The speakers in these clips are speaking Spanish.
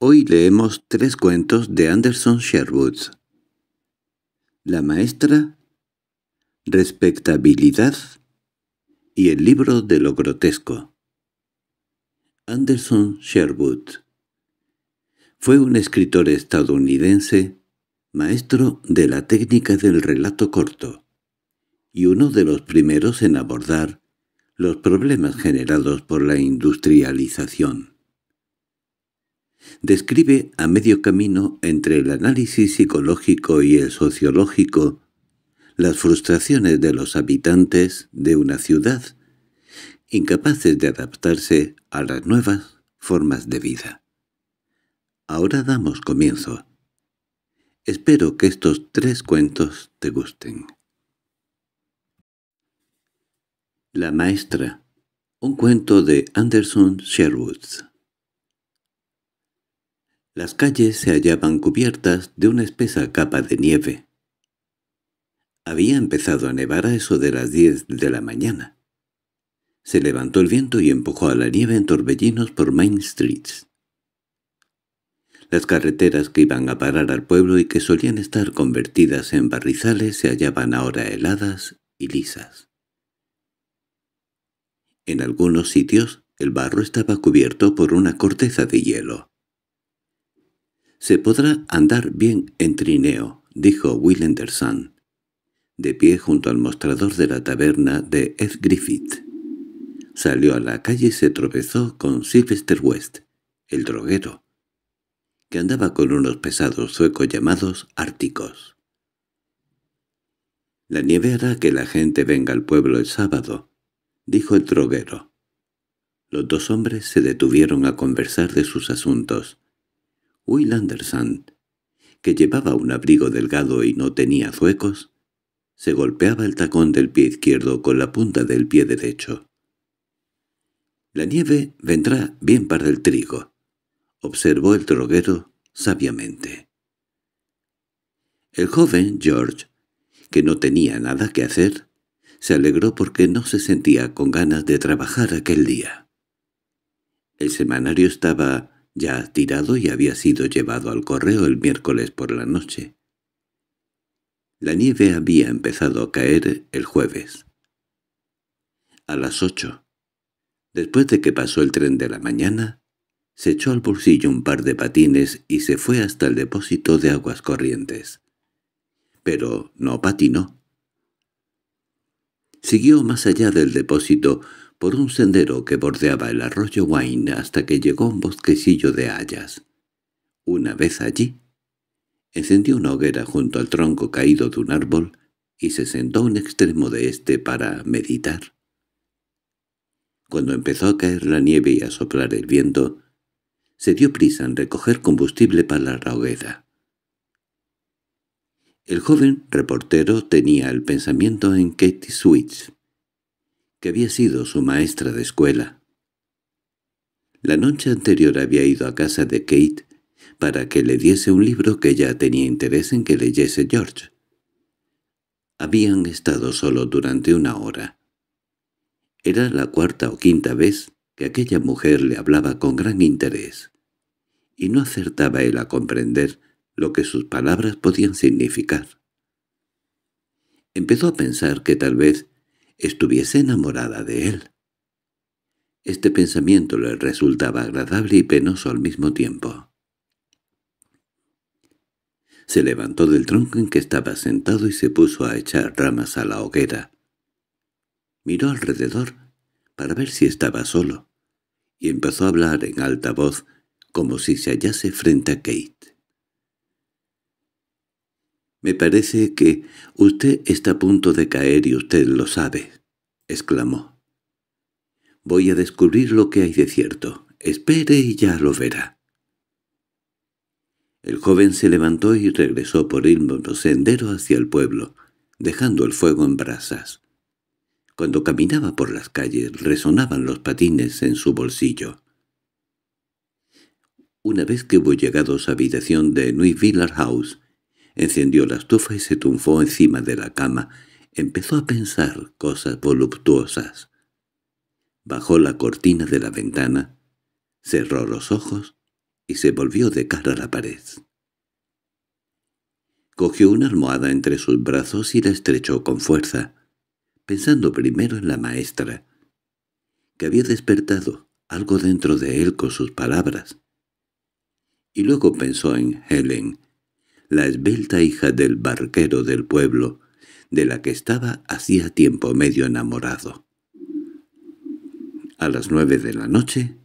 Hoy leemos tres cuentos de Anderson Sherwood. La maestra, Respectabilidad y el libro de lo grotesco. Anderson Sherwood fue un escritor estadounidense, maestro de la técnica del relato corto, y uno de los primeros en abordar los problemas generados por la industrialización describe a medio camino entre el análisis psicológico y el sociológico las frustraciones de los habitantes de una ciudad, incapaces de adaptarse a las nuevas formas de vida. Ahora damos comienzo. Espero que estos tres cuentos te gusten. La maestra. Un cuento de Anderson Sherwood. Las calles se hallaban cubiertas de una espesa capa de nieve. Había empezado a nevar a eso de las diez de la mañana. Se levantó el viento y empujó a la nieve en torbellinos por Main Streets. Las carreteras que iban a parar al pueblo y que solían estar convertidas en barrizales se hallaban ahora heladas y lisas. En algunos sitios el barro estaba cubierto por una corteza de hielo. «Se podrá andar bien en trineo», dijo Will Anderson, de pie junto al mostrador de la taberna de Ed Griffith. Salió a la calle y se tropezó con Sylvester West, el droguero, que andaba con unos pesados suecos llamados árticos. «La nieve hará que la gente venga al pueblo el sábado», dijo el droguero. Los dos hombres se detuvieron a conversar de sus asuntos. Will Anderson, que llevaba un abrigo delgado y no tenía zuecos, se golpeaba el tacón del pie izquierdo con la punta del pie derecho. «La nieve vendrá bien para el trigo», observó el droguero sabiamente. El joven George, que no tenía nada que hacer, se alegró porque no se sentía con ganas de trabajar aquel día. El semanario estaba ya tirado y había sido llevado al correo el miércoles por la noche. La nieve había empezado a caer el jueves. A las ocho. Después de que pasó el tren de la mañana, se echó al bolsillo un par de patines y se fue hasta el depósito de aguas corrientes. Pero no patinó. Siguió más allá del depósito por un sendero que bordeaba el arroyo Wine hasta que llegó a un bosquecillo de hayas. Una vez allí, encendió una hoguera junto al tronco caído de un árbol y se sentó a un extremo de éste para meditar. Cuando empezó a caer la nieve y a soplar el viento, se dio prisa en recoger combustible para la hoguera. El joven reportero tenía el pensamiento en Katie Switch, que había sido su maestra de escuela. La noche anterior había ido a casa de Kate para que le diese un libro que ya tenía interés en que leyese George. Habían estado solo durante una hora. Era la cuarta o quinta vez que aquella mujer le hablaba con gran interés, y no acertaba él a comprender lo que sus palabras podían significar. Empezó a pensar que tal vez estuviese enamorada de él. Este pensamiento le resultaba agradable y penoso al mismo tiempo. Se levantó del tronco en que estaba sentado y se puso a echar ramas a la hoguera. Miró alrededor para ver si estaba solo, y empezó a hablar en alta voz como si se hallase frente a Kate. —Me parece que usted está a punto de caer y usted lo sabe —exclamó. —Voy a descubrir lo que hay de cierto. Espere y ya lo verá. El joven se levantó y regresó por el sendero hacia el pueblo, dejando el fuego en brasas. Cuando caminaba por las calles resonaban los patines en su bolsillo. Una vez que hubo llegado a su habitación de New House, Encendió la estufa y se tunfó encima de la cama. Empezó a pensar cosas voluptuosas. Bajó la cortina de la ventana, cerró los ojos y se volvió de cara a la pared. Cogió una almohada entre sus brazos y la estrechó con fuerza, pensando primero en la maestra, que había despertado algo dentro de él con sus palabras. Y luego pensó en Helen, la esbelta hija del barquero del pueblo, de la que estaba hacía tiempo medio enamorado. A las nueve de la noche,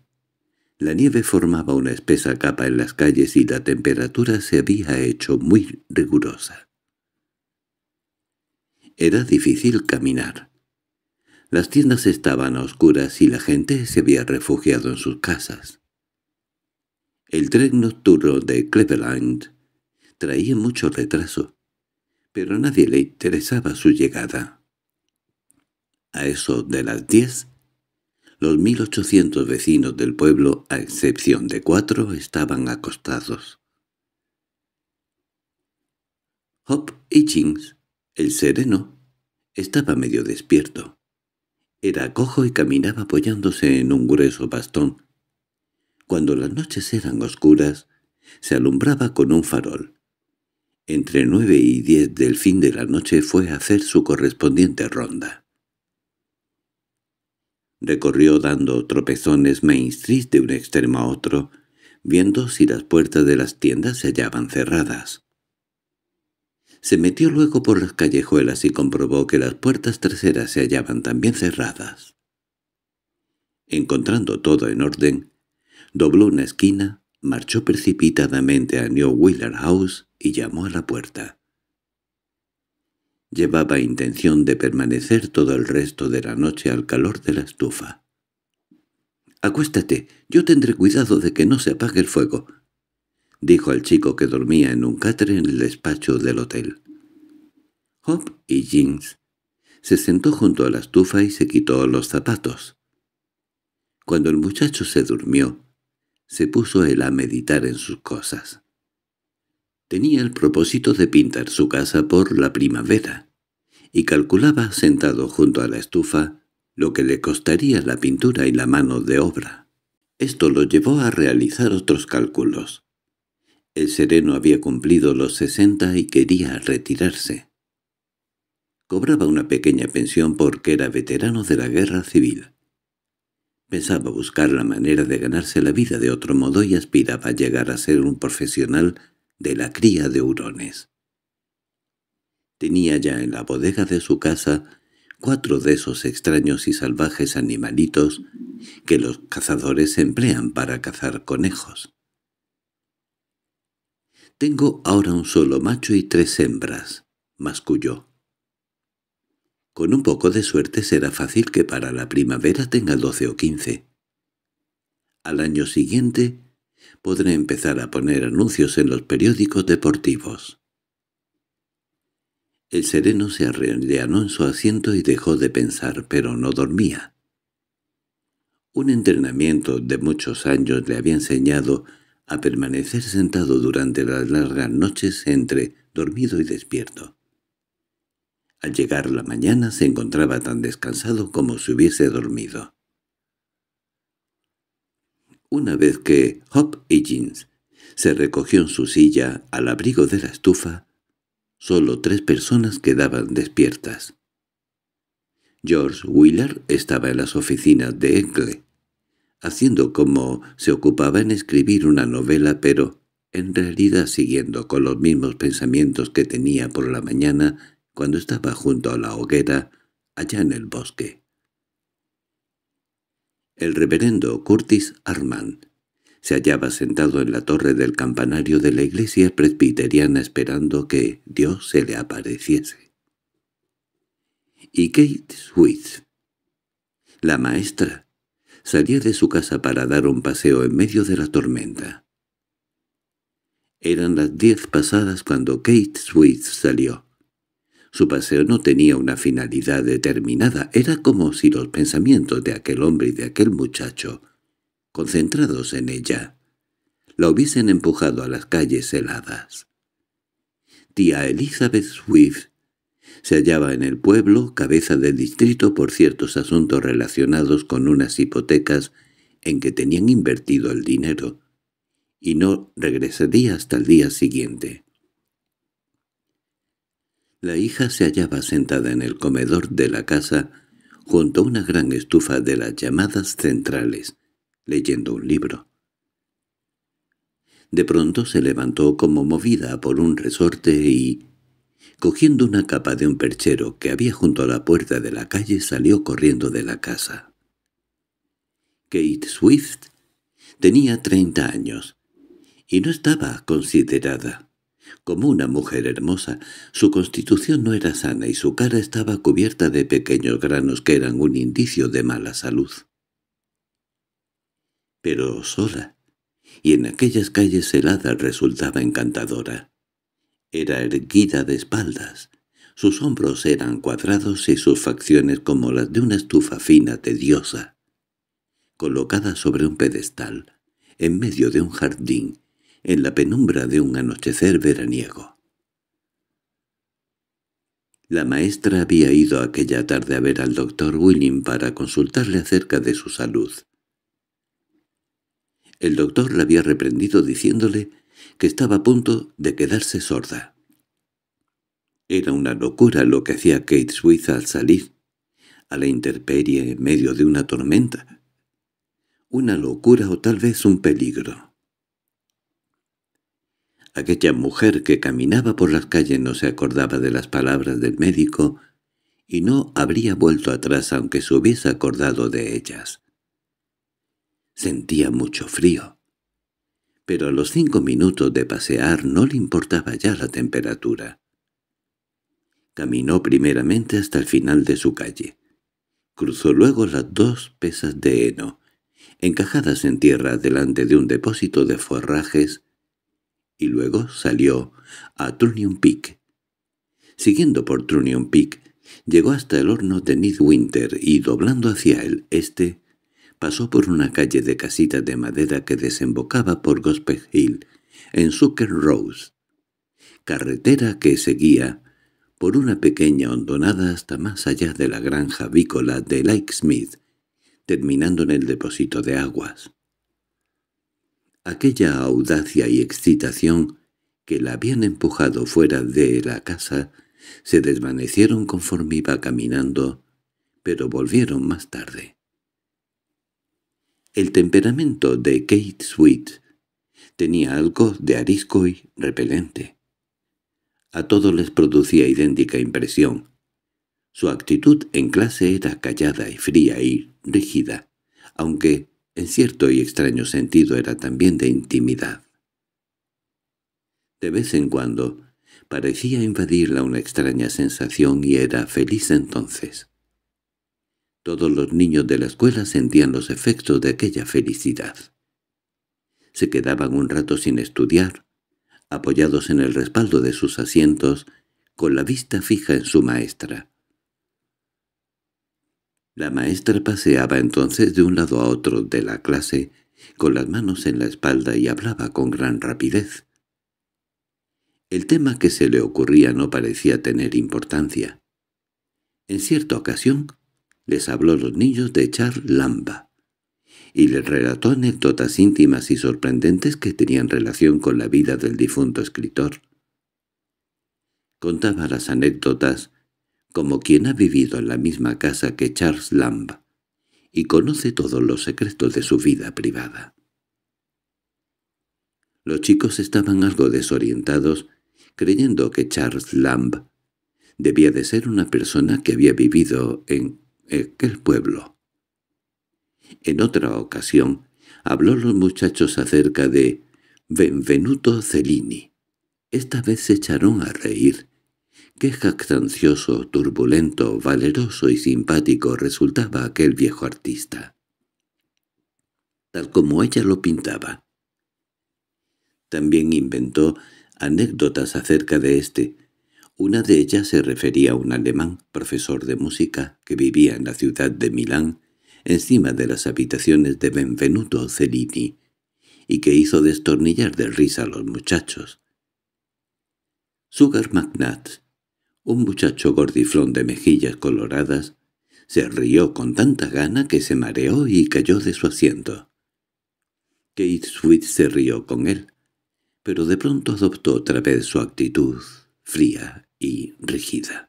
la nieve formaba una espesa capa en las calles y la temperatura se había hecho muy rigurosa. Era difícil caminar. Las tiendas estaban a oscuras y la gente se había refugiado en sus casas. El tren nocturno de Cleveland traía mucho retraso, pero nadie le interesaba su llegada. A eso de las diez, los mil ochocientos vecinos del pueblo, a excepción de cuatro, estaban acostados. Hop Hitchings, el sereno, estaba medio despierto. Era cojo y caminaba apoyándose en un grueso bastón. Cuando las noches eran oscuras, se alumbraba con un farol entre nueve y diez del fin de la noche fue a hacer su correspondiente ronda. Recorrió dando tropezones Main de un extremo a otro, viendo si las puertas de las tiendas se hallaban cerradas. Se metió luego por las callejuelas y comprobó que las puertas traseras se hallaban también cerradas. Encontrando todo en orden, dobló una esquina, Marchó precipitadamente a New Wheeler House y llamó a la puerta. Llevaba intención de permanecer todo el resto de la noche al calor de la estufa. —Acuéstate, yo tendré cuidado de que no se apague el fuego —dijo al chico que dormía en un catre en el despacho del hotel. Hop y Jeans se sentó junto a la estufa y se quitó los zapatos. Cuando el muchacho se durmió, se puso él a meditar en sus cosas. Tenía el propósito de pintar su casa por la primavera, y calculaba sentado junto a la estufa lo que le costaría la pintura y la mano de obra. Esto lo llevó a realizar otros cálculos. El sereno había cumplido los sesenta y quería retirarse. Cobraba una pequeña pensión porque era veterano de la guerra civil. Pensaba buscar la manera de ganarse la vida de otro modo y aspiraba a llegar a ser un profesional de la cría de hurones. Tenía ya en la bodega de su casa cuatro de esos extraños y salvajes animalitos que los cazadores emplean para cazar conejos. Tengo ahora un solo macho y tres hembras, masculló. Con un poco de suerte será fácil que para la primavera tenga doce o quince. Al año siguiente podré empezar a poner anuncios en los periódicos deportivos. El sereno se arrellanó en su asiento y dejó de pensar, pero no dormía. Un entrenamiento de muchos años le había enseñado a permanecer sentado durante las largas noches entre dormido y despierto. Al llegar la mañana se encontraba tan descansado como si hubiese dormido. Una vez que Hop Higgins se recogió en su silla al abrigo de la estufa, solo tres personas quedaban despiertas. George Wheeler estaba en las oficinas de Engle, haciendo como se ocupaba en escribir una novela, pero en realidad siguiendo con los mismos pensamientos que tenía por la mañana cuando estaba junto a la hoguera, allá en el bosque. El reverendo Curtis Armand se hallaba sentado en la torre del campanario de la iglesia presbiteriana esperando que Dios se le apareciese. Y Kate Swift, la maestra, salía de su casa para dar un paseo en medio de la tormenta. Eran las diez pasadas cuando Kate Swift salió. Su paseo no tenía una finalidad determinada, era como si los pensamientos de aquel hombre y de aquel muchacho, concentrados en ella, la hubiesen empujado a las calles heladas. Tía Elizabeth Swift se hallaba en el pueblo, cabeza del distrito por ciertos asuntos relacionados con unas hipotecas en que tenían invertido el dinero, y no regresaría hasta el día siguiente. La hija se hallaba sentada en el comedor de la casa, junto a una gran estufa de las llamadas centrales, leyendo un libro. De pronto se levantó como movida por un resorte y, cogiendo una capa de un perchero que había junto a la puerta de la calle, salió corriendo de la casa. Kate Swift tenía treinta años y no estaba considerada. Como una mujer hermosa, su constitución no era sana y su cara estaba cubierta de pequeños granos que eran un indicio de mala salud. Pero sola, y en aquellas calles heladas resultaba encantadora. Era erguida de espaldas, sus hombros eran cuadrados y sus facciones como las de una estufa fina tediosa. Colocada sobre un pedestal, en medio de un jardín, en la penumbra de un anochecer veraniego. La maestra había ido aquella tarde a ver al doctor Willing para consultarle acerca de su salud. El doctor la había reprendido diciéndole que estaba a punto de quedarse sorda. Era una locura lo que hacía Kate Swift al salir, a la intemperie en medio de una tormenta. Una locura o tal vez un peligro. Aquella mujer que caminaba por las calles no se acordaba de las palabras del médico y no habría vuelto atrás aunque se hubiese acordado de ellas. Sentía mucho frío, pero a los cinco minutos de pasear no le importaba ya la temperatura. Caminó primeramente hasta el final de su calle. Cruzó luego las dos pesas de heno, encajadas en tierra delante de un depósito de forrajes y luego salió a Trunion Peak. Siguiendo por Trunion Peak, llegó hasta el horno de Winter, y, doblando hacia el este, pasó por una calle de casitas de madera que desembocaba por Gospel Hill, en Sucker Rose, carretera que seguía por una pequeña hondonada hasta más allá de la granja vícola de Lake Smith, terminando en el depósito de aguas. Aquella audacia y excitación que la habían empujado fuera de la casa se desvanecieron conforme iba caminando, pero volvieron más tarde. El temperamento de Kate Sweet tenía algo de arisco y repelente. A todos les producía idéntica impresión. Su actitud en clase era callada y fría y rígida, aunque en cierto y extraño sentido era también de intimidad. De vez en cuando parecía invadirla una extraña sensación y era feliz entonces. Todos los niños de la escuela sentían los efectos de aquella felicidad. Se quedaban un rato sin estudiar, apoyados en el respaldo de sus asientos, con la vista fija en su maestra. La maestra paseaba entonces de un lado a otro de la clase, con las manos en la espalda y hablaba con gran rapidez. El tema que se le ocurría no parecía tener importancia. En cierta ocasión les habló los niños de Charles Lamba y les relató anécdotas íntimas y sorprendentes que tenían relación con la vida del difunto escritor. Contaba las anécdotas como quien ha vivido en la misma casa que Charles Lamb y conoce todos los secretos de su vida privada. Los chicos estaban algo desorientados, creyendo que Charles Lamb debía de ser una persona que había vivido en aquel pueblo. En otra ocasión, habló los muchachos acerca de Benvenuto Cellini. Esta vez se echaron a reír Qué jactancioso, turbulento, valeroso y simpático resultaba aquel viejo artista. Tal como ella lo pintaba. También inventó anécdotas acerca de éste. Una de ellas se refería a un alemán, profesor de música, que vivía en la ciudad de Milán, encima de las habitaciones de Benvenuto Cellini, y que hizo destornillar de risa a los muchachos. Sugar Magnat un muchacho gordiflón de mejillas coloradas se rió con tanta gana que se mareó y cayó de su asiento. Kate Sweet se rió con él, pero de pronto adoptó otra vez su actitud fría y rígida.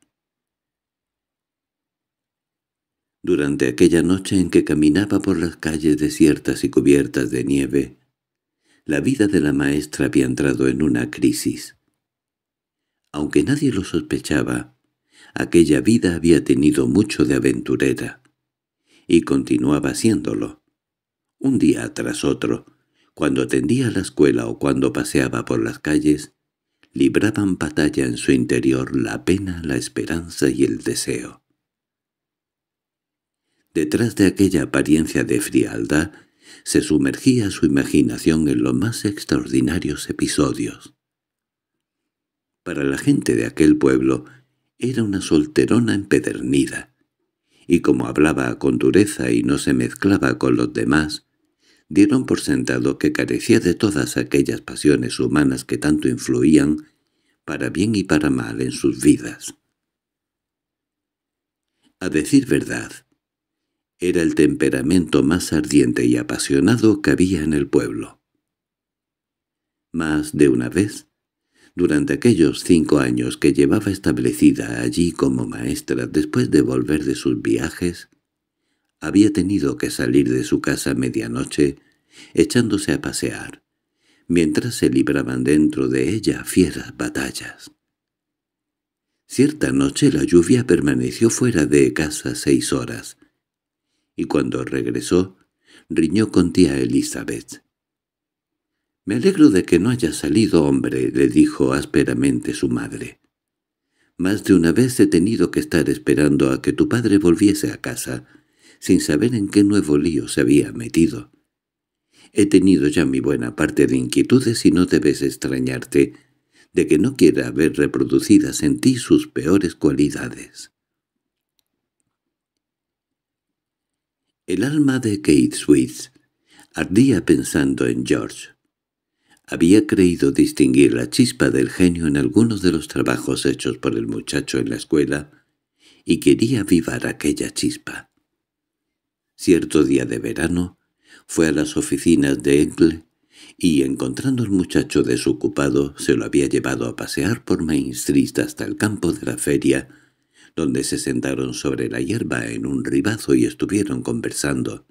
Durante aquella noche en que caminaba por las calles desiertas y cubiertas de nieve, la vida de la maestra había entrado en una crisis. Aunque nadie lo sospechaba, aquella vida había tenido mucho de aventurera, y continuaba siéndolo. Un día tras otro, cuando atendía la escuela o cuando paseaba por las calles, libraban batalla en su interior la pena, la esperanza y el deseo. Detrás de aquella apariencia de frialdad, se sumergía su imaginación en los más extraordinarios episodios. Para la gente de aquel pueblo era una solterona empedernida, y como hablaba con dureza y no se mezclaba con los demás, dieron por sentado que carecía de todas aquellas pasiones humanas que tanto influían para bien y para mal en sus vidas. A decir verdad, era el temperamento más ardiente y apasionado que había en el pueblo. Más de una vez, durante aquellos cinco años que llevaba establecida allí como maestra después de volver de sus viajes, había tenido que salir de su casa medianoche, echándose a pasear, mientras se libraban dentro de ella fieras batallas. Cierta noche la lluvia permaneció fuera de casa seis horas, y cuando regresó, riñó con tía Elizabeth. —Me alegro de que no haya salido hombre —le dijo ásperamente su madre. —Más de una vez he tenido que estar esperando a que tu padre volviese a casa, sin saber en qué nuevo lío se había metido. He tenido ya mi buena parte de inquietudes y no debes extrañarte de que no quiera ver reproducidas en ti sus peores cualidades. El alma de Kate Swift ardía pensando en George había creído distinguir la chispa del genio en algunos de los trabajos hechos por el muchacho en la escuela y quería avivar aquella chispa. Cierto día de verano fue a las oficinas de Engle y, encontrando al muchacho desocupado, se lo había llevado a pasear por Main Street hasta el campo de la feria, donde se sentaron sobre la hierba en un ribazo y estuvieron conversando.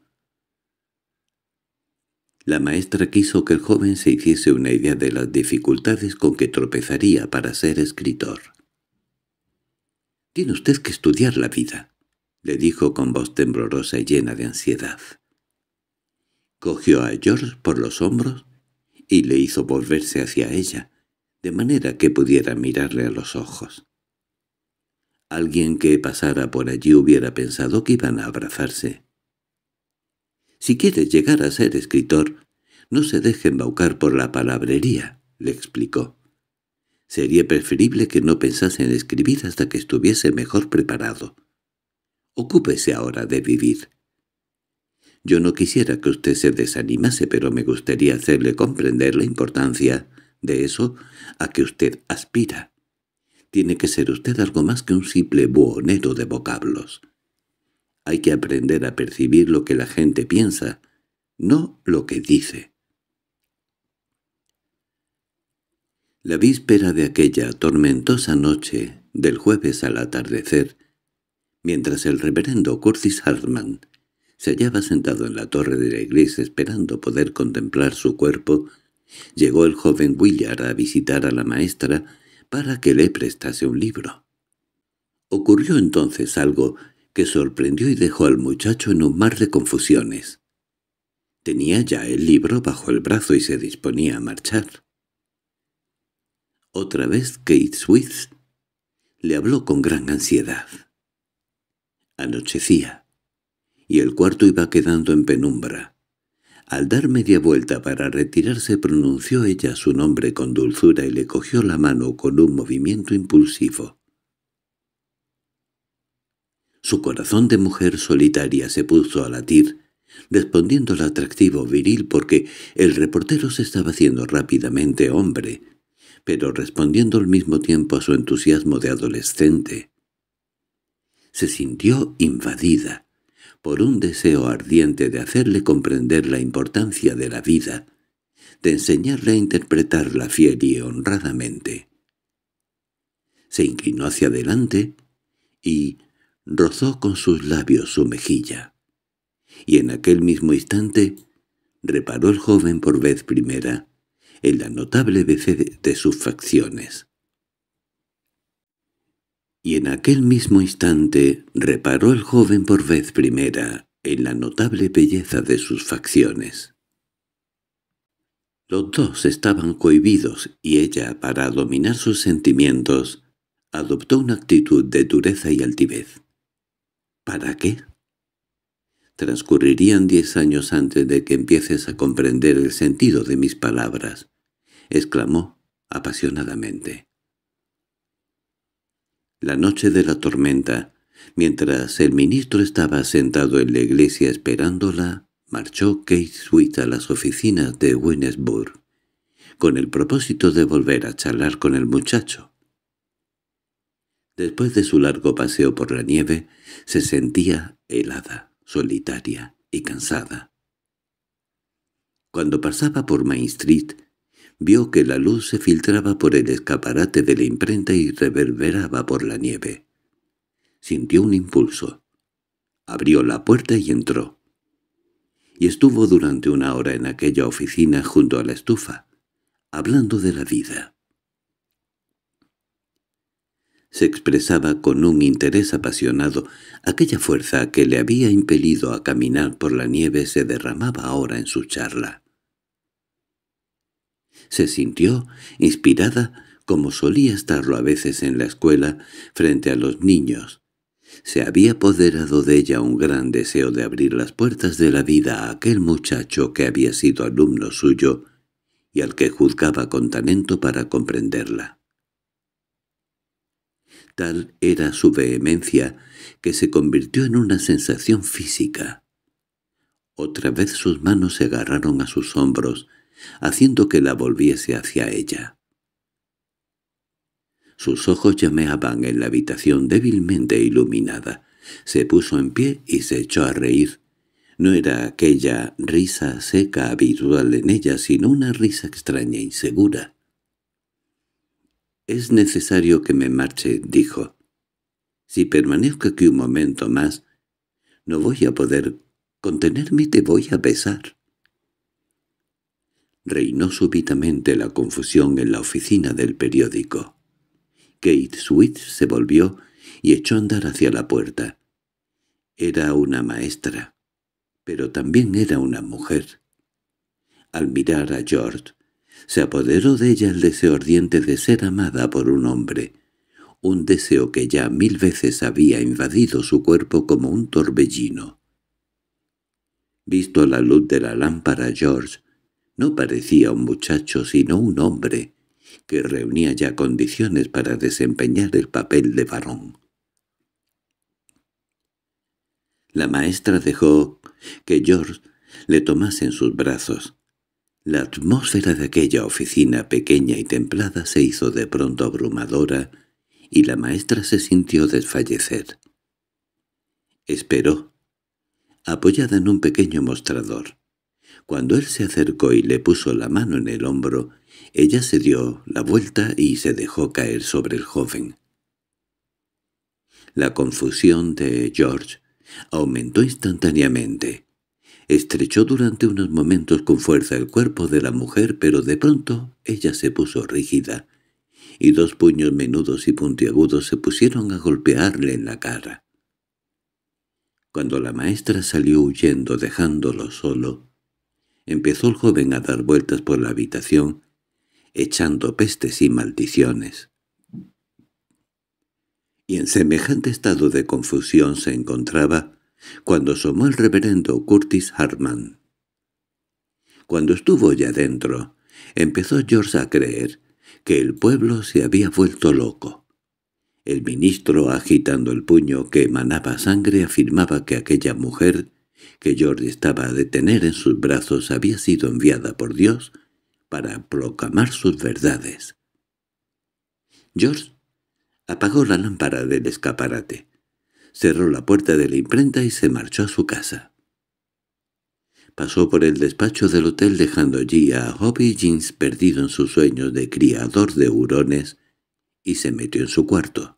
La maestra quiso que el joven se hiciese una idea de las dificultades con que tropezaría para ser escritor. «Tiene usted que estudiar la vida», le dijo con voz temblorosa y llena de ansiedad. Cogió a George por los hombros y le hizo volverse hacia ella, de manera que pudiera mirarle a los ojos. Alguien que pasara por allí hubiera pensado que iban a abrazarse. Si quiere llegar a ser escritor, no se deje embaucar por la palabrería, le explicó. Sería preferible que no pensase en escribir hasta que estuviese mejor preparado. Ocúpese ahora de vivir. Yo no quisiera que usted se desanimase, pero me gustaría hacerle comprender la importancia de eso a que usted aspira. Tiene que ser usted algo más que un simple buhonero de vocablos. Hay que aprender a percibir lo que la gente piensa, no lo que dice. La víspera de aquella tormentosa noche, del jueves al atardecer, mientras el reverendo Curtis Hartman se hallaba sentado en la torre de la iglesia esperando poder contemplar su cuerpo, llegó el joven Willard a visitar a la maestra para que le prestase un libro. Ocurrió entonces algo que sorprendió y dejó al muchacho en un mar de confusiones. Tenía ya el libro bajo el brazo y se disponía a marchar. Otra vez Kate Swift le habló con gran ansiedad. Anochecía, y el cuarto iba quedando en penumbra. Al dar media vuelta para retirarse pronunció ella su nombre con dulzura y le cogió la mano con un movimiento impulsivo. Su corazón de mujer solitaria se puso a latir, respondiendo al atractivo viril porque el reportero se estaba haciendo rápidamente hombre, pero respondiendo al mismo tiempo a su entusiasmo de adolescente. Se sintió invadida por un deseo ardiente de hacerle comprender la importancia de la vida, de enseñarle a interpretarla fiel y honradamente. Se inclinó hacia adelante y, rozó con sus labios su mejilla. Y en aquel mismo instante reparó el joven por vez primera en la notable belleza de sus facciones. Y en aquel mismo instante reparó el joven por vez primera en la notable belleza de sus facciones. Los dos estaban cohibidos y ella, para dominar sus sentimientos, adoptó una actitud de dureza y altivez. ¿Para qué? Transcurrirían diez años antes de que empieces a comprender el sentido de mis palabras, exclamó apasionadamente. La noche de la tormenta, mientras el ministro estaba sentado en la iglesia esperándola, marchó Kate Sweet a las oficinas de Winnesburg, con el propósito de volver a charlar con el muchacho. Después de su largo paseo por la nieve, se sentía helada, solitaria y cansada. Cuando pasaba por Main Street, vio que la luz se filtraba por el escaparate de la imprenta y reverberaba por la nieve. Sintió un impulso. Abrió la puerta y entró. Y estuvo durante una hora en aquella oficina junto a la estufa, hablando de la vida se expresaba con un interés apasionado. Aquella fuerza que le había impelido a caminar por la nieve se derramaba ahora en su charla. Se sintió inspirada como solía estarlo a veces en la escuela frente a los niños. Se había apoderado de ella un gran deseo de abrir las puertas de la vida a aquel muchacho que había sido alumno suyo y al que juzgaba con talento para comprenderla. Tal era su vehemencia que se convirtió en una sensación física. Otra vez sus manos se agarraron a sus hombros, haciendo que la volviese hacia ella. Sus ojos llameaban en la habitación débilmente iluminada. Se puso en pie y se echó a reír. No era aquella risa seca habitual en ella, sino una risa extraña e insegura. «Es necesario que me marche», dijo. «Si permanezco aquí un momento más, no voy a poder contenerme y te voy a besar». Reinó súbitamente la confusión en la oficina del periódico. Kate Sweet se volvió y echó a andar hacia la puerta. Era una maestra, pero también era una mujer. Al mirar a George, se apoderó de ella el deseo ardiente de ser amada por un hombre, un deseo que ya mil veces había invadido su cuerpo como un torbellino. Visto la luz de la lámpara, George no parecía un muchacho sino un hombre, que reunía ya condiciones para desempeñar el papel de varón. La maestra dejó que George le tomase en sus brazos. La atmósfera de aquella oficina pequeña y templada se hizo de pronto abrumadora y la maestra se sintió desfallecer. Esperó, apoyada en un pequeño mostrador. Cuando él se acercó y le puso la mano en el hombro, ella se dio la vuelta y se dejó caer sobre el joven. La confusión de George aumentó instantáneamente. Estrechó durante unos momentos con fuerza el cuerpo de la mujer, pero de pronto ella se puso rígida, y dos puños menudos y puntiagudos se pusieron a golpearle en la cara. Cuando la maestra salió huyendo dejándolo solo, empezó el joven a dar vueltas por la habitación, echando pestes y maldiciones. Y en semejante estado de confusión se encontraba cuando asomó el reverendo Curtis Hartman. Cuando estuvo ya dentro, empezó George a creer que el pueblo se había vuelto loco. El ministro, agitando el puño que emanaba sangre, afirmaba que aquella mujer que George estaba a detener en sus brazos había sido enviada por Dios para proclamar sus verdades. George apagó la lámpara del escaparate cerró la puerta de la imprenta y se marchó a su casa. Pasó por el despacho del hotel dejando allí a Hobby Jeans perdido en sus sueños de criador de hurones y se metió en su cuarto.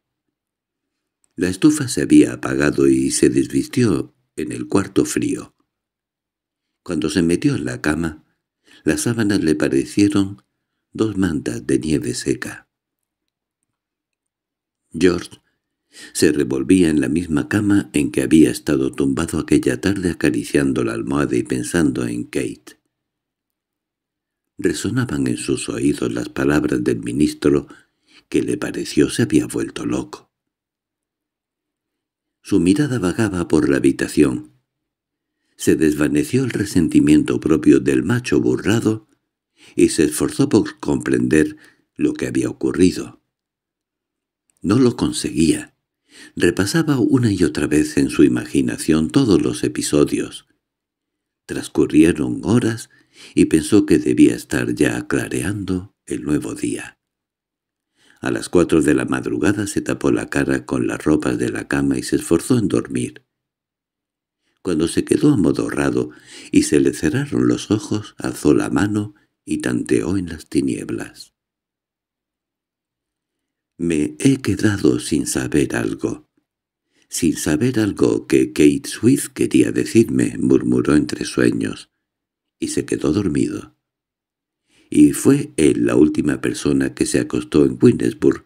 La estufa se había apagado y se desvistió en el cuarto frío. Cuando se metió en la cama, las sábanas le parecieron dos mantas de nieve seca. George se revolvía en la misma cama en que había estado tumbado aquella tarde acariciando la almohada y pensando en Kate. Resonaban en sus oídos las palabras del ministro, que le pareció se había vuelto loco. Su mirada vagaba por la habitación. Se desvaneció el resentimiento propio del macho burrado y se esforzó por comprender lo que había ocurrido. No lo conseguía. Repasaba una y otra vez en su imaginación todos los episodios. Transcurrieron horas y pensó que debía estar ya clareando el nuevo día. A las cuatro de la madrugada se tapó la cara con las ropas de la cama y se esforzó en dormir. Cuando se quedó amodorrado y se le cerraron los ojos, alzó la mano y tanteó en las tinieblas. Me he quedado sin saber algo. Sin saber algo que Kate Swift quería decirme, murmuró entre sueños, y se quedó dormido. Y fue él la última persona que se acostó en Winnesburg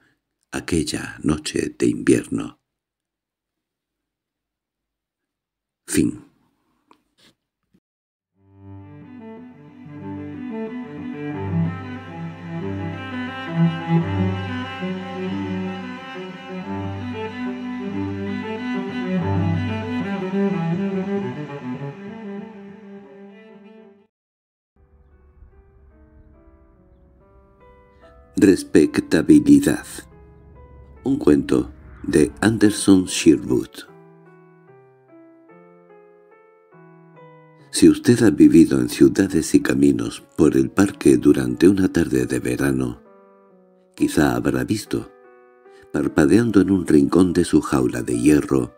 aquella noche de invierno. Fin Respectabilidad. Un cuento de Anderson Sherwood. Si usted ha vivido en ciudades y caminos por el parque durante una tarde de verano, quizá habrá visto, parpadeando en un rincón de su jaula de hierro,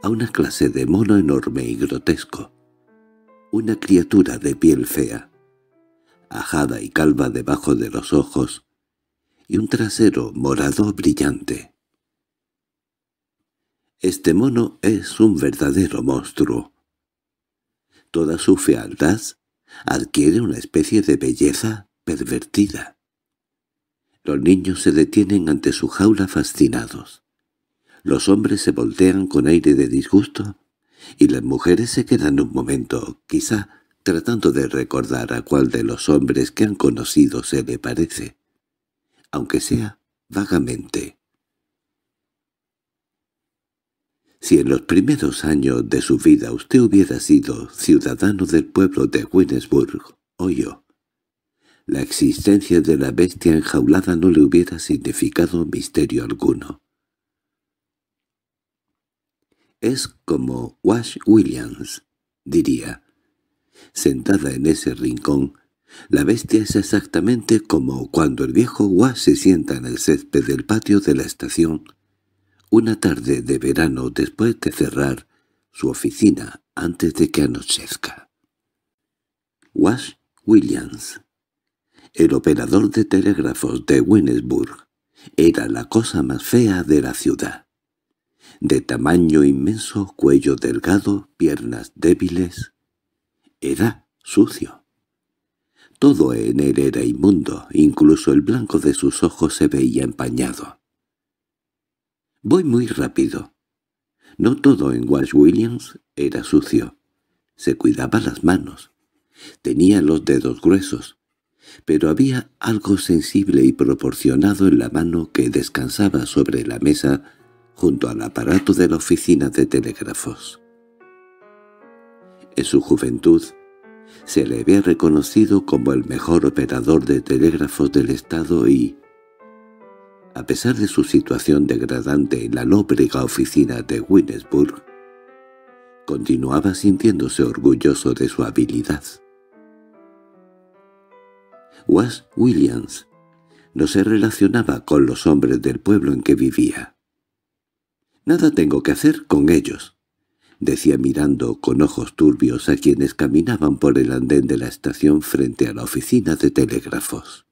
a una clase de mono enorme y grotesco, una criatura de piel fea, ajada y calva debajo de los ojos, y un trasero morado brillante. Este mono es un verdadero monstruo. Toda su fealdad adquiere una especie de belleza pervertida. Los niños se detienen ante su jaula fascinados. Los hombres se voltean con aire de disgusto y las mujeres se quedan un momento, quizá tratando de recordar a cuál de los hombres que han conocido se le parece aunque sea vagamente. Si en los primeros años de su vida usted hubiera sido ciudadano del pueblo de Winnesburg, yo, la existencia de la bestia enjaulada no le hubiera significado misterio alguno. Es como Wash Williams, diría, sentada en ese rincón, la bestia es exactamente como cuando el viejo Wash se sienta en el césped del patio de la estación una tarde de verano después de cerrar su oficina antes de que anochezca. Wash Williams, el operador de telégrafos de Winnesburg, era la cosa más fea de la ciudad. De tamaño inmenso, cuello delgado, piernas débiles. Era sucio. Todo en él era inmundo, incluso el blanco de sus ojos se veía empañado. Voy muy rápido. No todo en Walsh Williams era sucio. Se cuidaba las manos. Tenía los dedos gruesos. Pero había algo sensible y proporcionado en la mano que descansaba sobre la mesa junto al aparato de la oficina de telégrafos. En su juventud se le había reconocido como el mejor operador de telégrafos del Estado y, a pesar de su situación degradante en la lóbrega oficina de Winnesburg, continuaba sintiéndose orgulloso de su habilidad. Was Williams no se relacionaba con los hombres del pueblo en que vivía. «Nada tengo que hacer con ellos», decía mirando con ojos turbios a quienes caminaban por el andén de la estación frente a la oficina de telégrafos.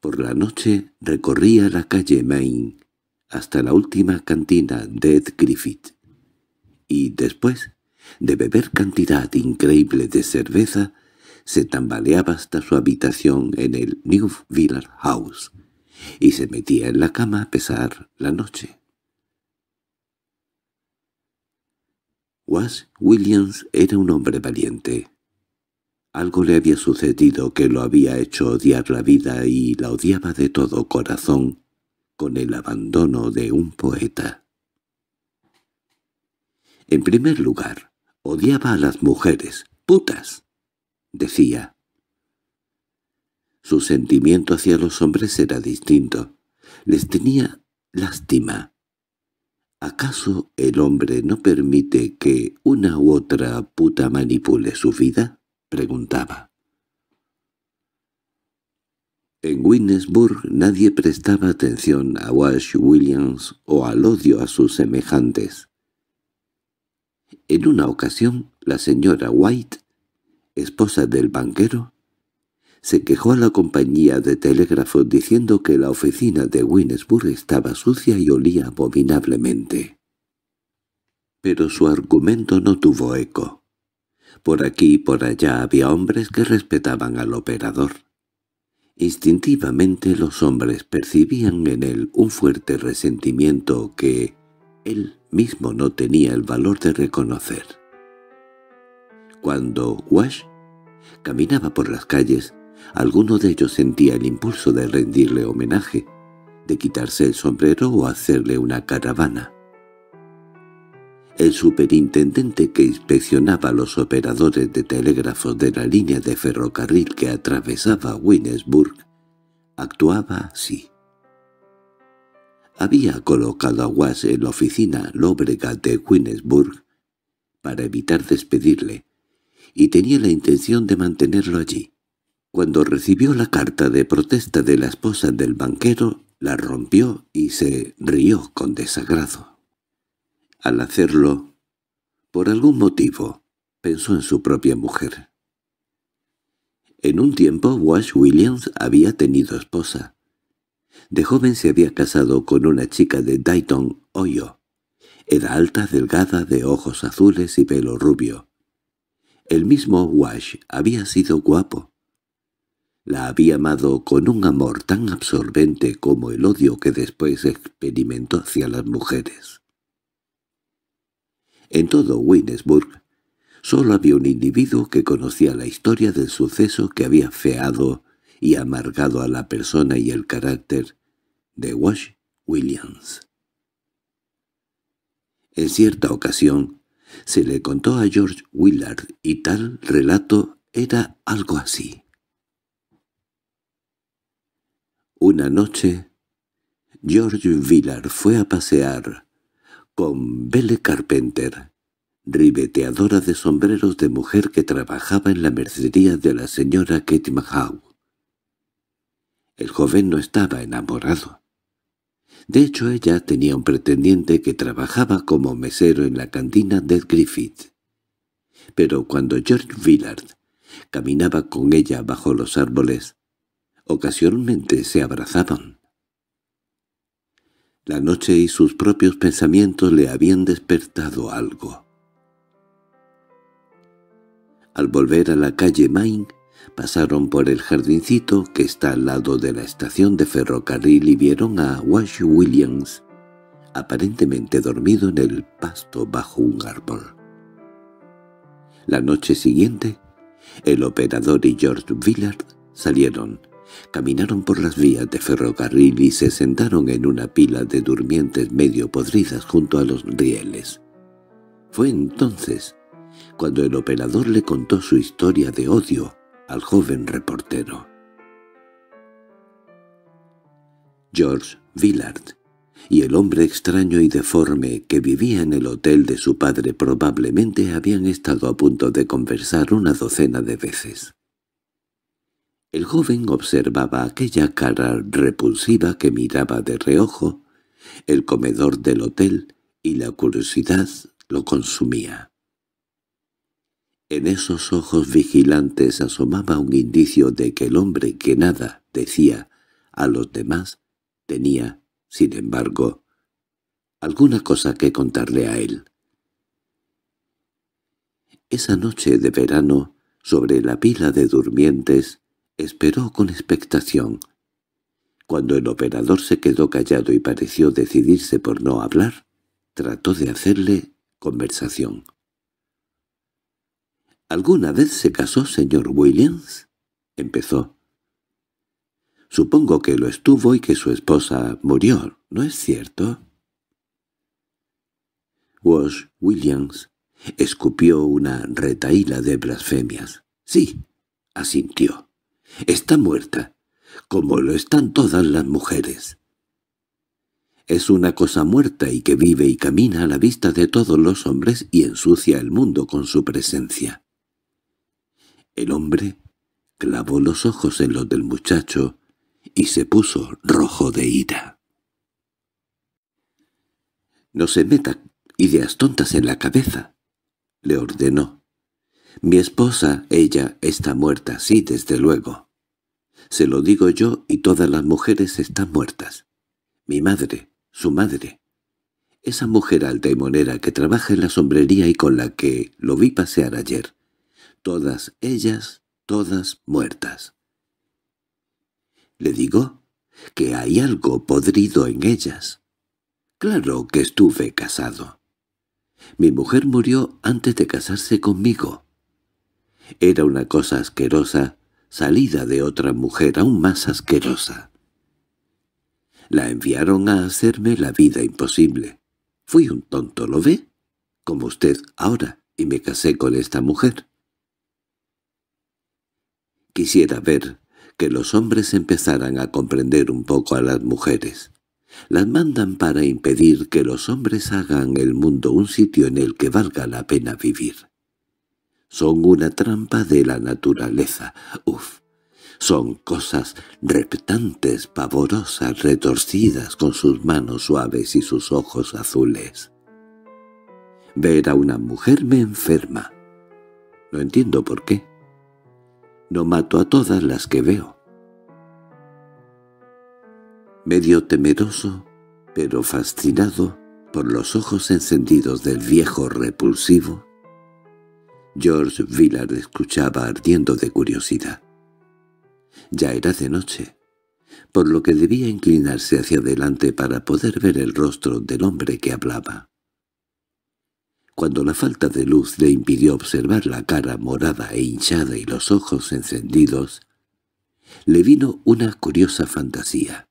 Por la noche recorría la calle Main hasta la última cantina de Ed Griffith, y después de beber cantidad increíble de cerveza, se tambaleaba hasta su habitación en el New Villar House y se metía en la cama a pesar la noche. Wash Williams era un hombre valiente. Algo le había sucedido que lo había hecho odiar la vida y la odiaba de todo corazón con el abandono de un poeta. En primer lugar, odiaba a las mujeres, putas, decía. Su sentimiento hacia los hombres era distinto. Les tenía lástima. ¿Acaso el hombre no permite que una u otra puta manipule su vida? preguntaba. En Winnesburg nadie prestaba atención a Wash Williams o al odio a sus semejantes. En una ocasión, la señora White, esposa del banquero, se quejó a la compañía de telégrafos diciendo que la oficina de Winnesburg estaba sucia y olía abominablemente. Pero su argumento no tuvo eco. Por aquí y por allá había hombres que respetaban al operador. Instintivamente los hombres percibían en él un fuerte resentimiento que él mismo no tenía el valor de reconocer. Cuando Wash caminaba por las calles, Alguno de ellos sentía el impulso de rendirle homenaje, de quitarse el sombrero o hacerle una caravana. El superintendente que inspeccionaba a los operadores de telégrafos de la línea de ferrocarril que atravesaba Winnesburg actuaba así. Había colocado a Wass en la oficina lóbrega de Winnesburg para evitar despedirle, y tenía la intención de mantenerlo allí. Cuando recibió la carta de protesta de la esposa del banquero, la rompió y se rió con desagrado. Al hacerlo, por algún motivo, pensó en su propia mujer. En un tiempo Wash Williams había tenido esposa. De joven se había casado con una chica de Dayton, Ohio. Era alta, delgada, de ojos azules y pelo rubio. El mismo Wash había sido guapo, la había amado con un amor tan absorbente como el odio que después experimentó hacia las mujeres. En todo Winnesburg solo había un individuo que conocía la historia del suceso que había feado y amargado a la persona y el carácter de Wash Williams. En cierta ocasión se le contó a George Willard y tal relato era algo así. Una noche, George Villard fue a pasear con Belle Carpenter, ribeteadora de sombreros de mujer que trabajaba en la mercería de la señora Kate mchugh El joven no estaba enamorado. De hecho, ella tenía un pretendiente que trabajaba como mesero en la cantina de Griffith. Pero cuando George Villard caminaba con ella bajo los árboles, Ocasionalmente se abrazaban. La noche y sus propios pensamientos le habían despertado algo. Al volver a la calle Main, pasaron por el jardincito que está al lado de la estación de ferrocarril y vieron a Wash Williams, aparentemente dormido en el pasto bajo un árbol. La noche siguiente, el operador y George Villard salieron Caminaron por las vías de ferrocarril y se sentaron en una pila de durmientes medio podridas junto a los rieles. Fue entonces cuando el operador le contó su historia de odio al joven reportero. George Villard y el hombre extraño y deforme que vivía en el hotel de su padre probablemente habían estado a punto de conversar una docena de veces. El joven observaba aquella cara repulsiva que miraba de reojo, el comedor del hotel, y la curiosidad lo consumía. En esos ojos vigilantes asomaba un indicio de que el hombre que nada decía a los demás tenía, sin embargo, alguna cosa que contarle a él. Esa noche de verano, sobre la pila de durmientes, Esperó con expectación. Cuando el operador se quedó callado y pareció decidirse por no hablar, trató de hacerle conversación. —¿Alguna vez se casó, señor Williams? —empezó. —Supongo que lo estuvo y que su esposa murió, ¿no es cierto? Wash Williams escupió una retaíla de blasfemias. —Sí —asintió—. Está muerta, como lo están todas las mujeres. Es una cosa muerta y que vive y camina a la vista de todos los hombres y ensucia el mundo con su presencia. El hombre clavó los ojos en los del muchacho y se puso rojo de ira. —No se meta ideas tontas en la cabeza —le ordenó. Mi esposa, ella, está muerta, sí, desde luego. Se lo digo yo y todas las mujeres están muertas. Mi madre, su madre. Esa mujer alta y monera que trabaja en la sombrería y con la que lo vi pasear ayer. Todas ellas, todas muertas. Le digo que hay algo podrido en ellas. Claro que estuve casado. Mi mujer murió antes de casarse conmigo. Era una cosa asquerosa, salida de otra mujer aún más asquerosa. La enviaron a hacerme la vida imposible. Fui un tonto, ¿lo ve? Como usted ahora, y me casé con esta mujer. Quisiera ver que los hombres empezaran a comprender un poco a las mujeres. Las mandan para impedir que los hombres hagan el mundo un sitio en el que valga la pena vivir son una trampa de la naturaleza. Uf, son cosas reptantes, pavorosas, retorcidas con sus manos suaves y sus ojos azules. Ver a una mujer me enferma. No entiendo por qué. No mato a todas las que veo. Medio temeroso, pero fascinado por los ojos encendidos del viejo repulsivo, George Villar escuchaba ardiendo de curiosidad. Ya era de noche, por lo que debía inclinarse hacia adelante para poder ver el rostro del hombre que hablaba. Cuando la falta de luz le impidió observar la cara morada e hinchada y los ojos encendidos, le vino una curiosa fantasía.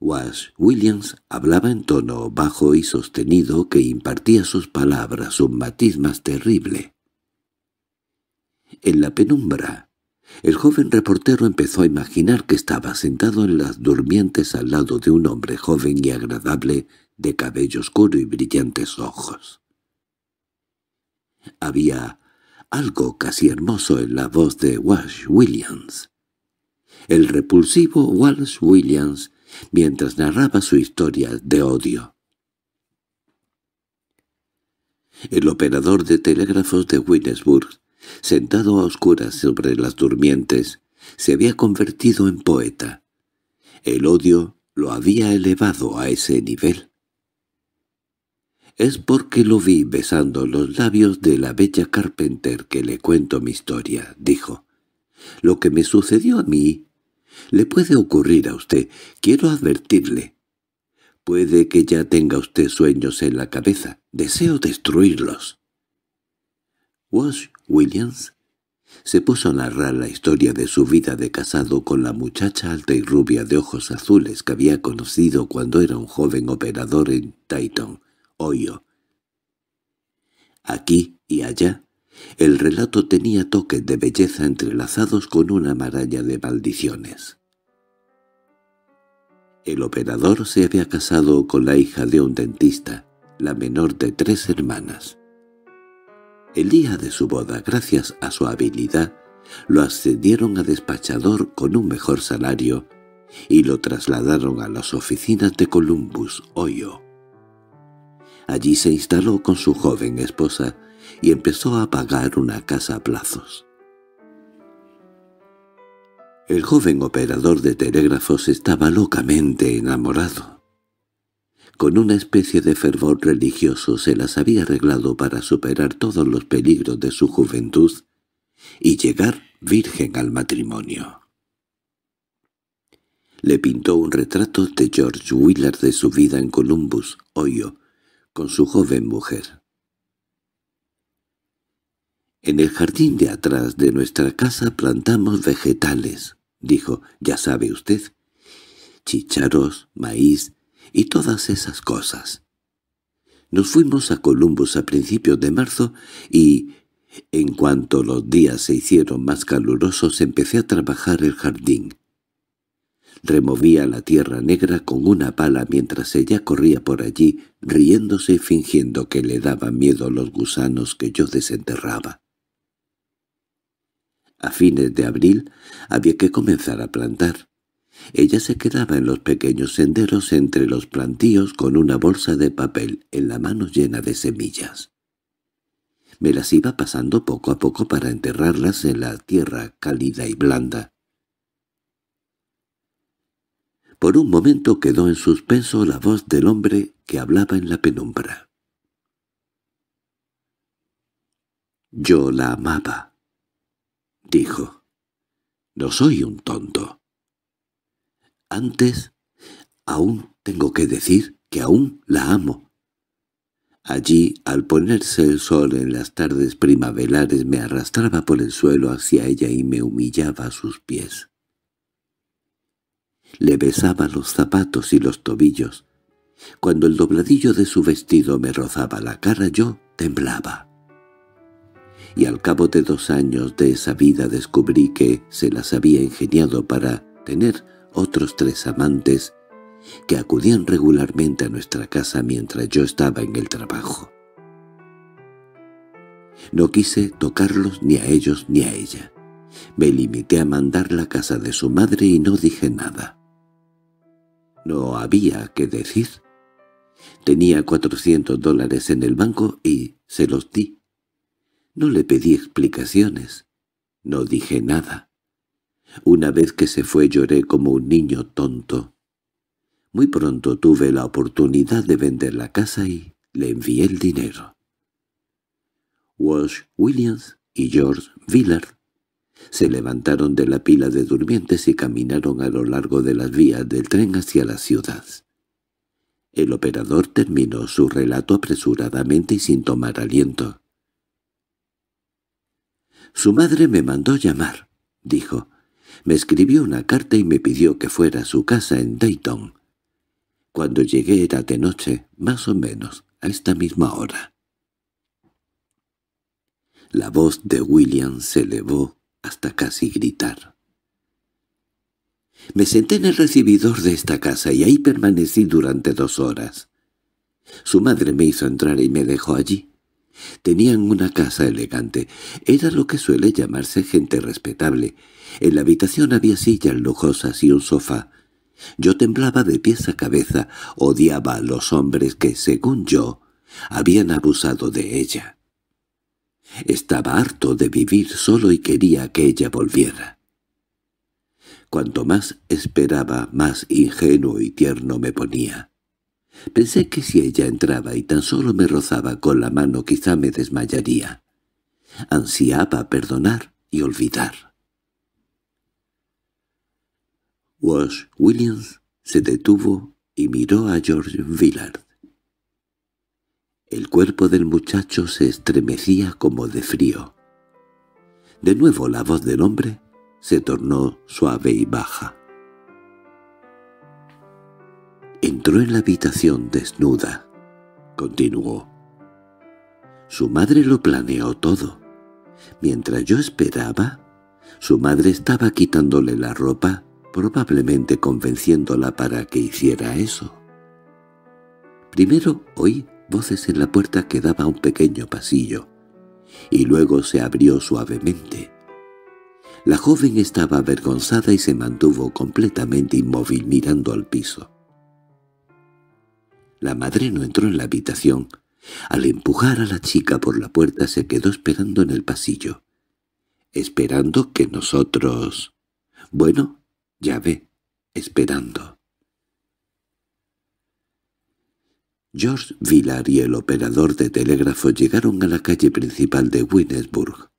Wash Williams hablaba en tono bajo y sostenido que impartía sus palabras un matiz más terrible. En la penumbra, el joven reportero empezó a imaginar que estaba sentado en las durmientes al lado de un hombre joven y agradable de cabello oscuro y brillantes ojos. Había algo casi hermoso en la voz de Wash Williams. El repulsivo Wash Williams mientras narraba su historia de odio. El operador de telégrafos de Winnesburg, sentado a oscuras sobre las durmientes, se había convertido en poeta. El odio lo había elevado a ese nivel. Es porque lo vi besando los labios de la bella Carpenter que le cuento mi historia, dijo. Lo que me sucedió a mí le puede ocurrir a usted, quiero advertirle. Puede que ya tenga usted sueños en la cabeza, deseo destruirlos. Wash Williams se puso a narrar la historia de su vida de casado con la muchacha alta y rubia de ojos azules que había conocido cuando era un joven operador en Titan, Ohio. Aquí y allá el relato tenía toques de belleza entrelazados con una maraña de maldiciones. El operador se había casado con la hija de un dentista, la menor de tres hermanas. El día de su boda, gracias a su habilidad, lo ascendieron a despachador con un mejor salario y lo trasladaron a las oficinas de Columbus, Ohio. Allí se instaló con su joven esposa y empezó a pagar una casa a plazos. El joven operador de telégrafos estaba locamente enamorado. Con una especie de fervor religioso se las había arreglado para superar todos los peligros de su juventud y llegar virgen al matrimonio. Le pintó un retrato de George Willard de su vida en Columbus, Ohio, con su joven mujer. En el jardín de atrás de nuestra casa plantamos vegetales, dijo, ya sabe usted, chicharos, maíz y todas esas cosas. Nos fuimos a Columbus a principios de marzo y, en cuanto los días se hicieron más calurosos, empecé a trabajar el jardín. Removía la tierra negra con una pala mientras ella corría por allí, riéndose y fingiendo que le daba miedo los gusanos que yo desenterraba. A fines de abril había que comenzar a plantar. Ella se quedaba en los pequeños senderos entre los plantíos con una bolsa de papel en la mano llena de semillas. Me las iba pasando poco a poco para enterrarlas en la tierra cálida y blanda. Por un momento quedó en suspenso la voz del hombre que hablaba en la penumbra. Yo la amaba dijo. No soy un tonto. Antes, aún tengo que decir que aún la amo. Allí, al ponerse el sol en las tardes primaverales me arrastraba por el suelo hacia ella y me humillaba a sus pies. Le besaba los zapatos y los tobillos. Cuando el dobladillo de su vestido me rozaba la cara, yo temblaba y al cabo de dos años de esa vida descubrí que se las había ingeniado para tener otros tres amantes que acudían regularmente a nuestra casa mientras yo estaba en el trabajo. No quise tocarlos ni a ellos ni a ella. Me limité a mandar la casa de su madre y no dije nada. No había que decir. Tenía 400 dólares en el banco y se los di no le pedí explicaciones. No dije nada. Una vez que se fue lloré como un niño tonto. Muy pronto tuve la oportunidad de vender la casa y le envié el dinero. Walsh Williams y George Villard se levantaron de la pila de durmientes y caminaron a lo largo de las vías del tren hacia la ciudad. El operador terminó su relato apresuradamente y sin tomar aliento. Su madre me mandó llamar, dijo. Me escribió una carta y me pidió que fuera a su casa en Dayton. Cuando llegué era de noche, más o menos, a esta misma hora. La voz de William se elevó hasta casi gritar. Me senté en el recibidor de esta casa y ahí permanecí durante dos horas. Su madre me hizo entrar y me dejó allí. Tenían una casa elegante. Era lo que suele llamarse gente respetable. En la habitación había sillas lujosas y un sofá. Yo temblaba de pies a cabeza, odiaba a los hombres que, según yo, habían abusado de ella. Estaba harto de vivir solo y quería que ella volviera. Cuanto más esperaba, más ingenuo y tierno me ponía. Pensé que si ella entraba y tan solo me rozaba con la mano quizá me desmayaría. Ansiaba perdonar y olvidar. Wash Williams se detuvo y miró a George Villard. El cuerpo del muchacho se estremecía como de frío. De nuevo la voz del hombre se tornó suave y baja. Entró en la habitación desnuda. Continuó. Su madre lo planeó todo. Mientras yo esperaba, su madre estaba quitándole la ropa, probablemente convenciéndola para que hiciera eso. Primero oí voces en la puerta que daba a un pequeño pasillo, y luego se abrió suavemente. La joven estaba avergonzada y se mantuvo completamente inmóvil mirando al piso. La madre no entró en la habitación. Al empujar a la chica por la puerta se quedó esperando en el pasillo. Esperando que nosotros... Bueno, ya ve, esperando. George Villar y el operador de telégrafo llegaron a la calle principal de Winnesburg.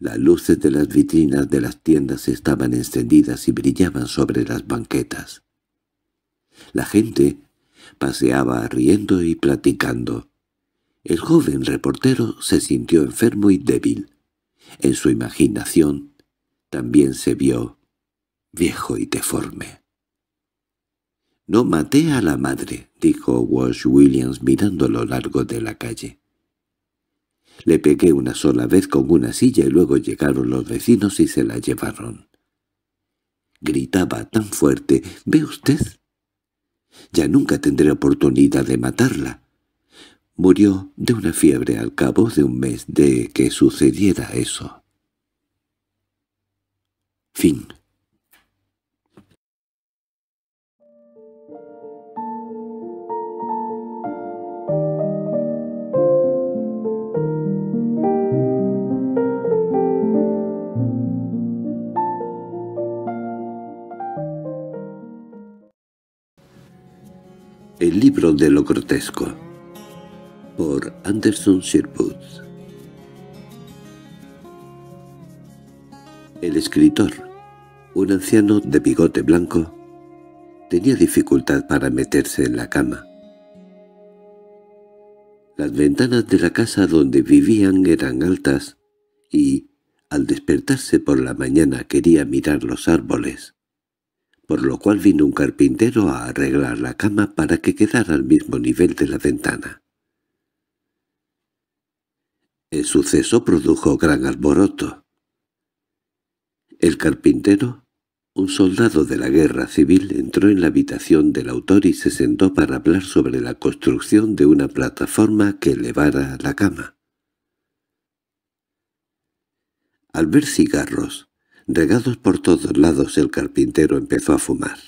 Las luces de las vitrinas de las tiendas estaban encendidas y brillaban sobre las banquetas. La gente paseaba riendo y platicando. El joven reportero se sintió enfermo y débil. En su imaginación también se vio viejo y deforme. «No maté a la madre», dijo Walsh Williams mirando a lo largo de la calle. Le pegué una sola vez con una silla y luego llegaron los vecinos y se la llevaron. Gritaba tan fuerte, «¿Ve usted? Ya nunca tendré oportunidad de matarla. Murió de una fiebre al cabo de un mes de que sucediera eso. Fin El libro de lo grotesco por Anderson Sherwood El escritor, un anciano de bigote blanco, tenía dificultad para meterse en la cama. Las ventanas de la casa donde vivían eran altas y, al despertarse por la mañana, quería mirar los árboles por lo cual vino un carpintero a arreglar la cama para que quedara al mismo nivel de la ventana. El suceso produjo gran alboroto. El carpintero, un soldado de la guerra civil, entró en la habitación del autor y se sentó para hablar sobre la construcción de una plataforma que elevara la cama. Al ver cigarros, Regados por todos lados el carpintero empezó a fumar.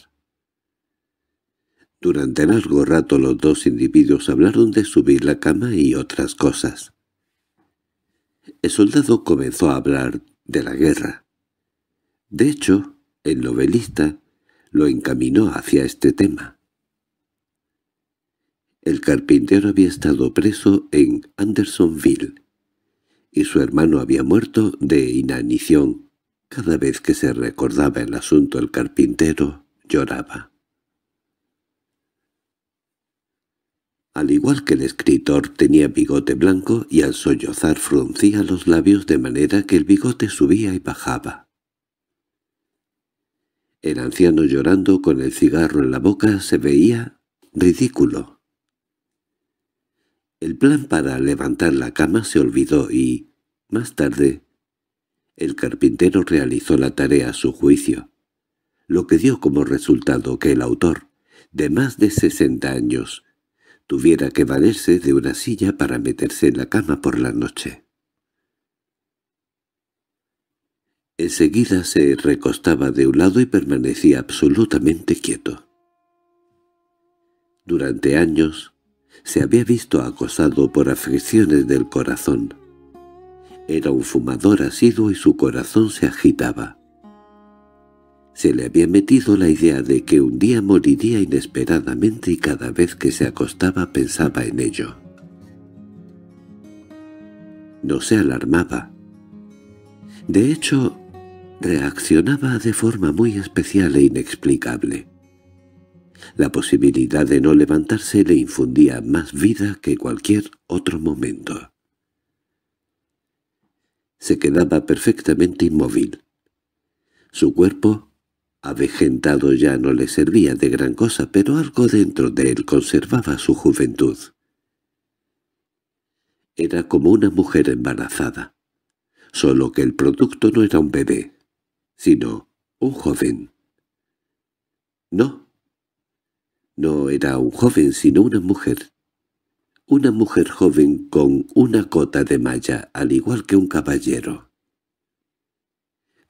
Durante largo rato los dos individuos hablaron de subir la cama y otras cosas. El soldado comenzó a hablar de la guerra. De hecho, el novelista lo encaminó hacia este tema. El carpintero había estado preso en Andersonville y su hermano había muerto de inanición cada vez que se recordaba el asunto el carpintero lloraba. Al igual que el escritor tenía bigote blanco y al sollozar fruncía los labios de manera que el bigote subía y bajaba. El anciano llorando con el cigarro en la boca se veía ridículo. El plan para levantar la cama se olvidó y, más tarde, el carpintero realizó la tarea a su juicio, lo que dio como resultado que el autor, de más de sesenta años, tuviera que valerse de una silla para meterse en la cama por la noche. Enseguida se recostaba de un lado y permanecía absolutamente quieto. Durante años se había visto acosado por aflicciones del corazón, era un fumador asiduo y su corazón se agitaba. Se le había metido la idea de que un día moriría inesperadamente y cada vez que se acostaba pensaba en ello. No se alarmaba. De hecho, reaccionaba de forma muy especial e inexplicable. La posibilidad de no levantarse le infundía más vida que cualquier otro momento se quedaba perfectamente inmóvil. Su cuerpo, avejentado ya no le servía de gran cosa, pero algo dentro de él conservaba su juventud. Era como una mujer embarazada, solo que el producto no era un bebé, sino un joven. No, no era un joven, sino una mujer, una mujer joven con una cota de malla, al igual que un caballero.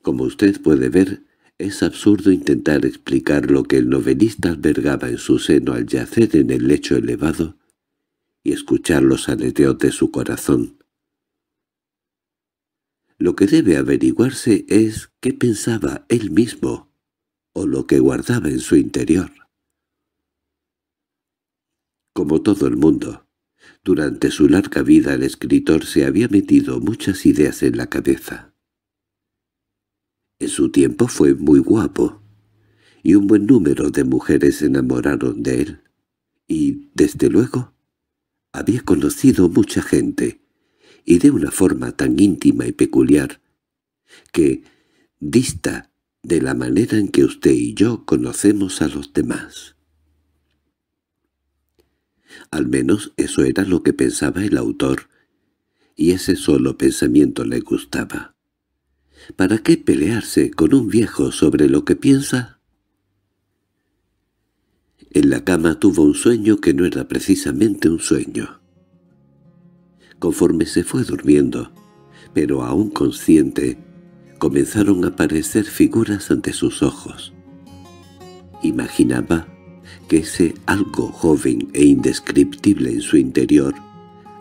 Como usted puede ver, es absurdo intentar explicar lo que el novelista albergaba en su seno al yacer en el lecho elevado y escuchar los aleteos de su corazón. Lo que debe averiguarse es qué pensaba él mismo o lo que guardaba en su interior. Como todo el mundo, durante su larga vida el escritor se había metido muchas ideas en la cabeza. En su tiempo fue muy guapo, y un buen número de mujeres se enamoraron de él. Y, desde luego, había conocido mucha gente, y de una forma tan íntima y peculiar, que dista de la manera en que usted y yo conocemos a los demás. Al menos eso era lo que pensaba el autor, y ese solo pensamiento le gustaba. ¿Para qué pelearse con un viejo sobre lo que piensa? En la cama tuvo un sueño que no era precisamente un sueño. Conforme se fue durmiendo, pero aún consciente, comenzaron a aparecer figuras ante sus ojos. Imaginaba que ese algo joven e indescriptible en su interior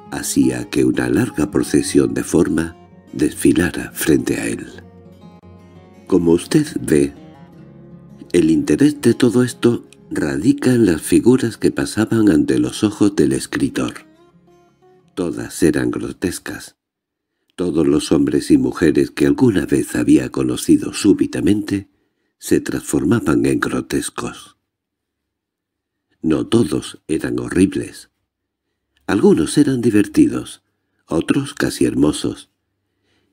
hacía que una larga procesión de forma desfilara frente a él. Como usted ve, el interés de todo esto radica en las figuras que pasaban ante los ojos del escritor. Todas eran grotescas. Todos los hombres y mujeres que alguna vez había conocido súbitamente se transformaban en grotescos. No todos eran horribles. Algunos eran divertidos, otros casi hermosos.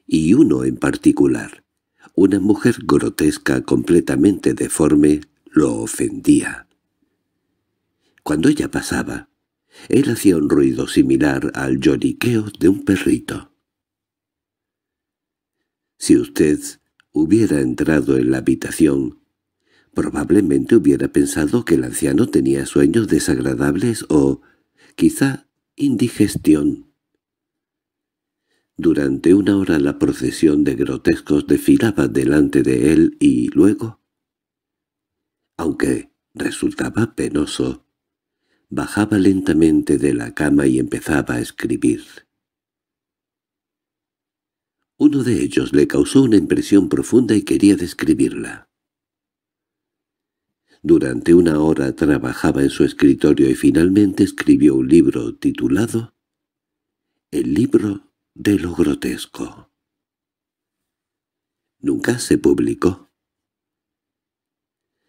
Y uno en particular, una mujer grotesca completamente deforme, lo ofendía. Cuando ella pasaba, él hacía un ruido similar al lloriqueo de un perrito. Si usted hubiera entrado en la habitación, Probablemente hubiera pensado que el anciano tenía sueños desagradables o, quizá, indigestión. Durante una hora la procesión de grotescos desfilaba delante de él y luego, aunque resultaba penoso, bajaba lentamente de la cama y empezaba a escribir. Uno de ellos le causó una impresión profunda y quería describirla. Durante una hora trabajaba en su escritorio y finalmente escribió un libro titulado El libro de lo grotesco. Nunca se publicó.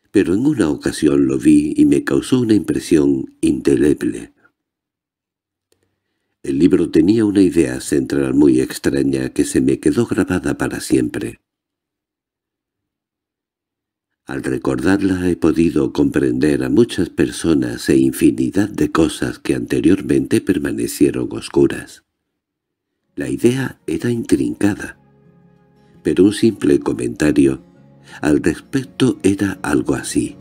Pero en una ocasión lo vi y me causó una impresión indeleble. El libro tenía una idea central muy extraña que se me quedó grabada para siempre. Al recordarla he podido comprender a muchas personas e infinidad de cosas que anteriormente permanecieron oscuras. La idea era intrincada, pero un simple comentario al respecto era algo así.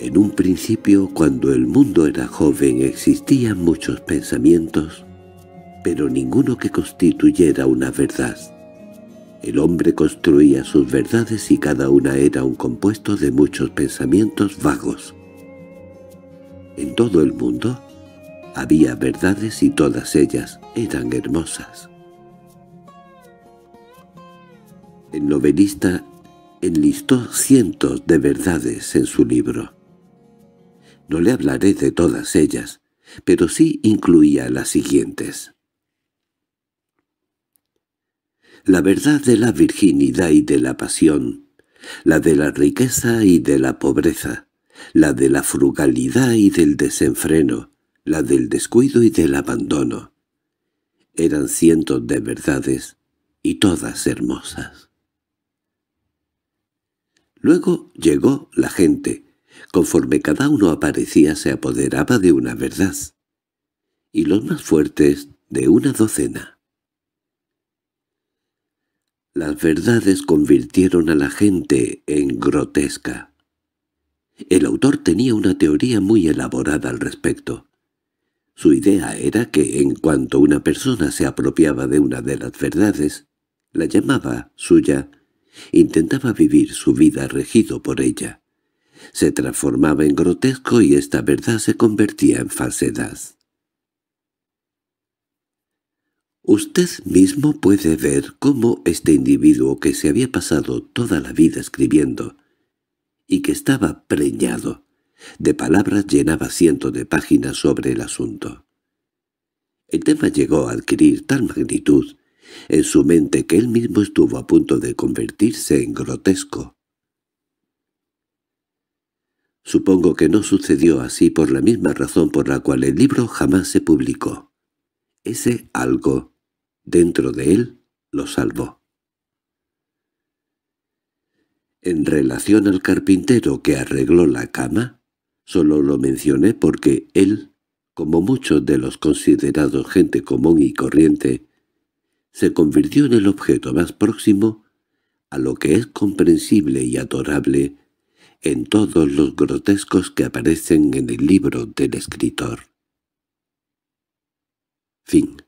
En un principio, cuando el mundo era joven, existían muchos pensamientos, pero ninguno que constituyera una verdad. El hombre construía sus verdades y cada una era un compuesto de muchos pensamientos vagos. En todo el mundo había verdades y todas ellas eran hermosas. El novelista enlistó cientos de verdades en su libro. No le hablaré de todas ellas, pero sí incluía las siguientes. la verdad de la virginidad y de la pasión, la de la riqueza y de la pobreza, la de la frugalidad y del desenfreno, la del descuido y del abandono. Eran cientos de verdades, y todas hermosas. Luego llegó la gente. Conforme cada uno aparecía se apoderaba de una verdad, y los más fuertes de una docena. Las verdades convirtieron a la gente en grotesca. El autor tenía una teoría muy elaborada al respecto. Su idea era que en cuanto una persona se apropiaba de una de las verdades, la llamaba suya, intentaba vivir su vida regido por ella. Se transformaba en grotesco y esta verdad se convertía en falsedad. Usted mismo puede ver cómo este individuo que se había pasado toda la vida escribiendo y que estaba preñado de palabras llenaba cientos de páginas sobre el asunto. El tema llegó a adquirir tal magnitud en su mente que él mismo estuvo a punto de convertirse en grotesco. Supongo que no sucedió así por la misma razón por la cual el libro jamás se publicó. Ese algo Dentro de él lo salvó. En relación al carpintero que arregló la cama, solo lo mencioné porque él, como muchos de los considerados gente común y corriente, se convirtió en el objeto más próximo a lo que es comprensible y adorable en todos los grotescos que aparecen en el libro del escritor. Fin